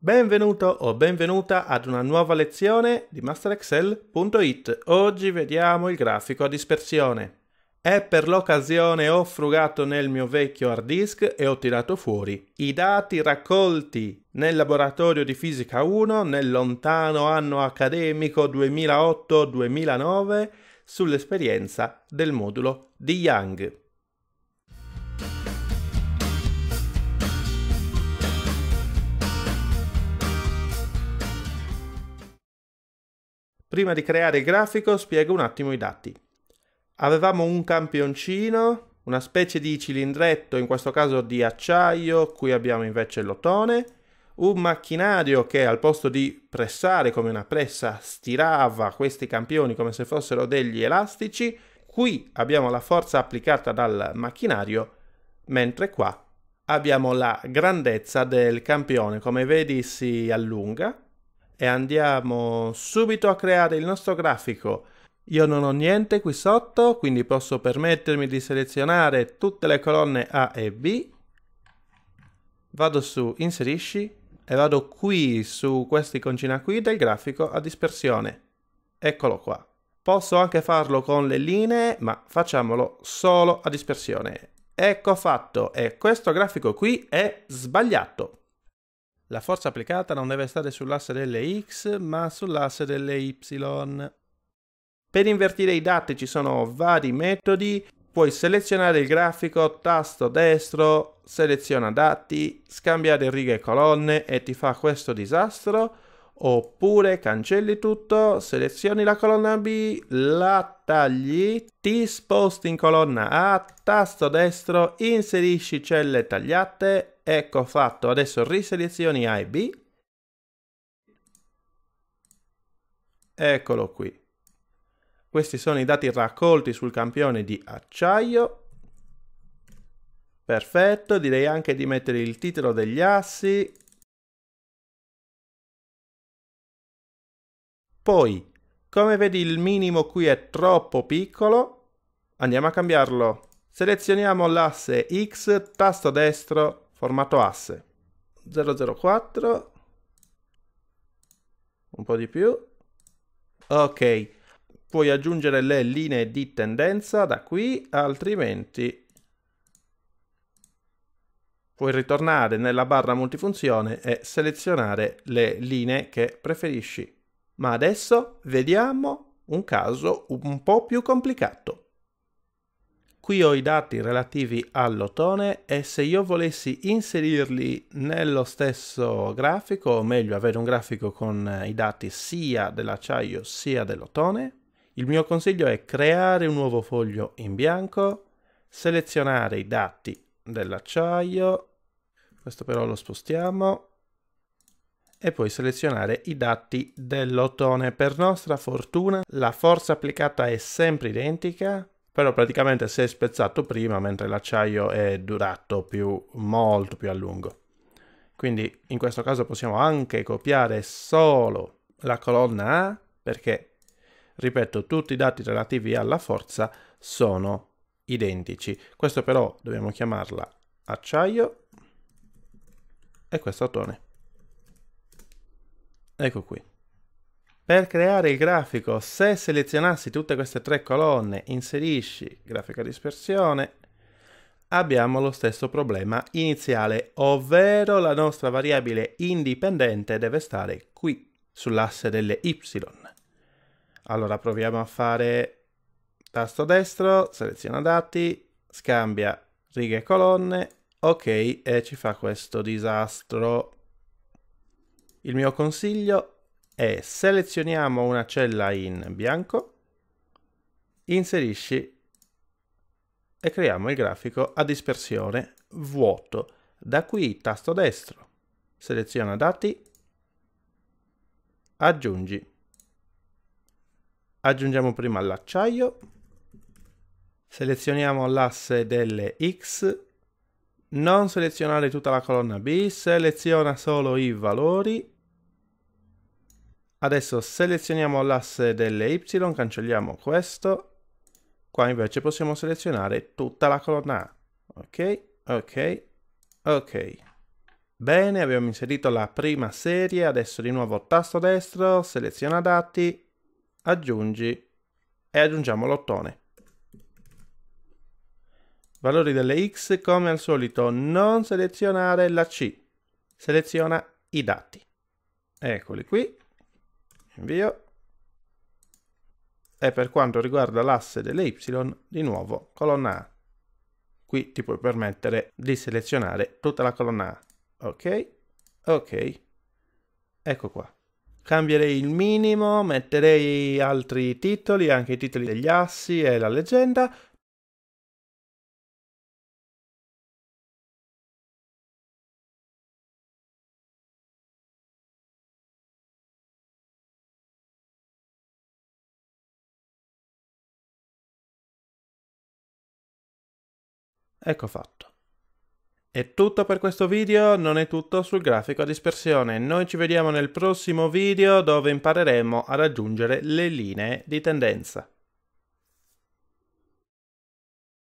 Benvenuto o benvenuta ad una nuova lezione di masterexcel.it. Oggi vediamo il grafico a dispersione. È per l'occasione ho frugato nel mio vecchio hard disk e ho tirato fuori i dati raccolti nel laboratorio di fisica 1 nel lontano anno accademico 2008-2009 sull'esperienza del modulo di Young. Prima di creare il grafico spiego un attimo i dati. Avevamo un campioncino, una specie di cilindretto, in questo caso di acciaio, qui abbiamo invece l'ottone, un macchinario che al posto di pressare come una pressa stirava questi campioni come se fossero degli elastici, qui abbiamo la forza applicata dal macchinario, mentre qua abbiamo la grandezza del campione, come vedi si allunga e andiamo subito a creare il nostro grafico. Io non ho niente qui sotto, quindi posso permettermi di selezionare tutte le colonne A e B. Vado su Inserisci e vado qui su questa iconcina qui del grafico a dispersione. Eccolo qua. Posso anche farlo con le linee, ma facciamolo solo a dispersione. Ecco fatto, e questo grafico qui è sbagliato. La forza applicata non deve stare sull'asse delle x, ma sull'asse delle y. Per invertire i dati ci sono vari metodi, puoi selezionare il grafico, tasto destro, seleziona dati, scambiare righe e colonne e ti fa questo disastro, oppure cancelli tutto, selezioni la colonna B, la tagli, ti sposti in colonna A, tasto destro, inserisci celle tagliate ecco fatto adesso riselezioni A e B eccolo qui questi sono i dati raccolti sul campione di acciaio perfetto direi anche di mettere il titolo degli assi poi come vedi il minimo qui è troppo piccolo andiamo a cambiarlo selezioniamo l'asse X tasto destro formato asse 004 un po' di più ok puoi aggiungere le linee di tendenza da qui altrimenti puoi ritornare nella barra multifunzione e selezionare le linee che preferisci ma adesso vediamo un caso un po' più complicato Qui ho i dati relativi all'otone e se io volessi inserirli nello stesso grafico, o meglio avere un grafico con eh, i dati sia dell'acciaio sia dell'otone, il mio consiglio è creare un nuovo foglio in bianco, selezionare i dati dell'acciaio, questo però lo spostiamo, e poi selezionare i dati dell'otone. Per nostra fortuna la forza applicata è sempre identica, però praticamente si è spezzato prima mentre l'acciaio è durato più, molto più a lungo. Quindi in questo caso possiamo anche copiare solo la colonna A perché, ripeto, tutti i dati relativi alla forza sono identici. Questo però dobbiamo chiamarla acciaio e questo ottone. Ecco qui. Per creare il grafico, se selezionassi tutte queste tre colonne, inserisci grafica dispersione, abbiamo lo stesso problema iniziale, ovvero la nostra variabile indipendente deve stare qui, sull'asse delle y. Allora proviamo a fare tasto destro, seleziona dati, scambia righe e colonne, ok, e ci fa questo disastro. Il mio consiglio e selezioniamo una cella in bianco, inserisci e creiamo il grafico a dispersione vuoto. Da qui tasto destro, seleziona dati, aggiungi. Aggiungiamo prima l'acciaio, selezioniamo l'asse delle X, non selezionare tutta la colonna B, seleziona solo i valori Adesso selezioniamo l'asse delle Y, cancelliamo questo. Qua invece possiamo selezionare tutta la colonna A. Ok, ok, ok. Bene, abbiamo inserito la prima serie, adesso di nuovo tasto destro, seleziona dati, aggiungi e aggiungiamo l'ottone. Valori delle X, come al solito non selezionare la C, seleziona i dati. Eccoli qui, invio e per quanto riguarda l'asse delle y di nuovo colonna A qui ti puoi permettere di selezionare tutta la colonna A ok ok ecco qua cambierei il minimo metterei altri titoli anche i titoli degli assi e la leggenda Ecco fatto. È tutto per questo video, non è tutto sul grafico a dispersione. Noi ci vediamo nel prossimo video dove impareremo a raggiungere le linee di tendenza.